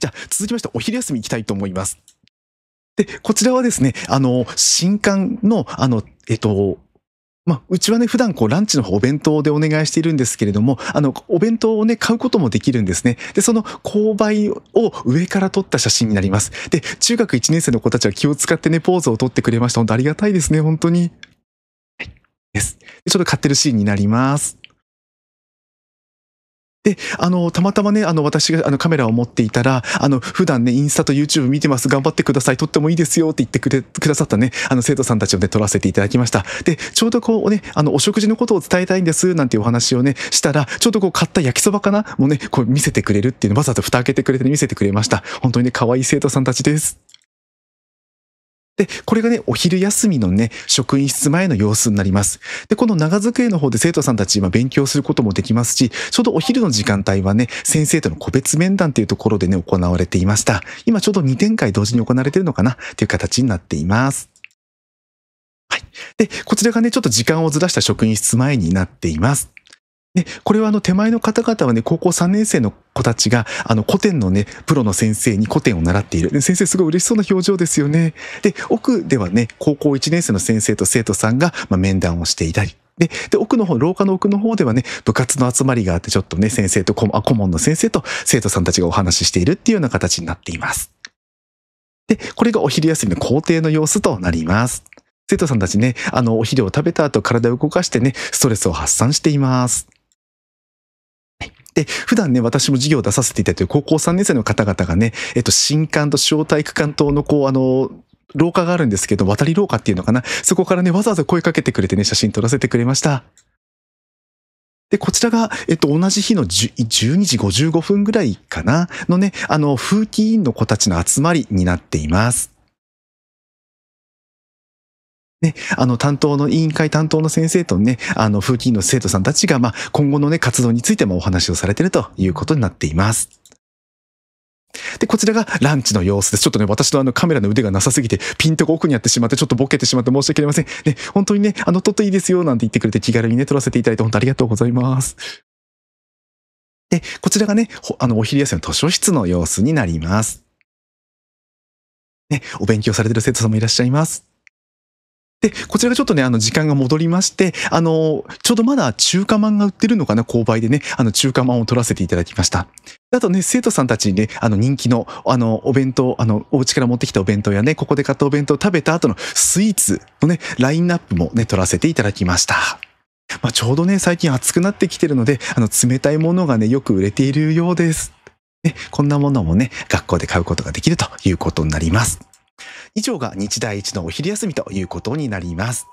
じゃあ続きましてお昼休み行きたいと思います。で、こちらはですね、あの、新刊の、あの、えっと、まあ、うちはね、普段こう、ランチの方お弁当でお願いしているんですけれども、あの、お弁当をね、買うこともできるんですね。で、その購買を上から撮った写真になります。で、中学1年生の子たちは気を使ってね、ポーズを撮ってくれました。本当ありがたいですね、本当に。はい。です。でちょっと買ってるシーンになります。で、あの、たまたまね、あの、私があのカメラを持っていたら、あの、普段ね、インスタと YouTube 見てます、頑張ってください、撮ってもいいですよって言ってくれ、くださったね、あの、生徒さんたちをね、撮らせていただきました。で、ちょうどこうね、あの、お食事のことを伝えたいんです、なんていうお話をね、したら、ちょうどこう、買った焼きそばかなもうね、こう見せてくれるっていうの、わざと蓋開けてくれて見せてくれました。本当にね、可愛い生徒さんたちです。で、これがね、お昼休みのね、職員室前の様子になります。で、この長机の方で生徒さんたち今勉強することもできますし、ちょうどお昼の時間帯はね、先生との個別面談というところでね、行われていました。今ちょうど2展開同時に行われているのかなという形になっています。はい。で、こちらがね、ちょっと時間をずらした職員室前になっています。で、これはあの手前の方々はね、高校3年生の子たちが、あの古典のね、プロの先生に古典を習っている。先生すごい嬉しそうな表情ですよね。で、奥ではね、高校1年生の先生と生徒さんが、まあ、面談をしていたり。で、で、奥の方、廊下の奥の方ではね、部活の集まりがあって、ちょっとね、先生と顧問の先生と生徒さんたちがお話ししているっていうような形になっています。で、これがお昼休みの校庭の様子となります。生徒さんたちね、あの、お昼を食べた後体を動かしてね、ストレスを発散しています。で、普段ね、私も授業を出させていただいている高校3年生の方々がね、えっと、新館と小体育館等の、こう、あの、廊下があるんですけど、渡り廊下っていうのかな。そこからね、わざわざ声かけてくれてね、写真撮らせてくれました。で、こちらが、えっと、同じ日の12時55分ぐらいかなのね、あの、風紀委員の子たちの集まりになっています。ね、あの担当の委員会担当の先生とね、あの風紀委員の生徒さんたちが、まあ、今後のね、活動についてもお話をされているということになっています。で、こちらがランチの様子です。ちょっとね、私のあのカメラの腕がなさすぎて、ピンとこ奥にやってしまって、ちょっとボケてしまって申し訳ありません。ね、本当にね、あの、撮っていいですよ、なんて言ってくれて気軽にね、撮らせていただいて、本当ありがとうございます。で、こちらがね、あの、お昼休みの図書室の様子になります。ね、お勉強されてる生徒さんもいらっしゃいます。で、こちらがちょっとね、あの、時間が戻りまして、あの、ちょうどまだ中華まんが売ってるのかな、購買でね、あの、中華まんを取らせていただきました。あとね、生徒さんたちにね、あの人気の、あの、お弁当、あの、お家から持ってきたお弁当やね、ここで買ったお弁当を食べた後のスイーツのね、ラインナップもね、取らせていただきました。まあ、ちょうどね、最近暑くなってきてるので、あの、冷たいものがね、よく売れているようです。ね、こんなものもね、学校で買うことができるということになります。以上が日大一のお昼休みということになります。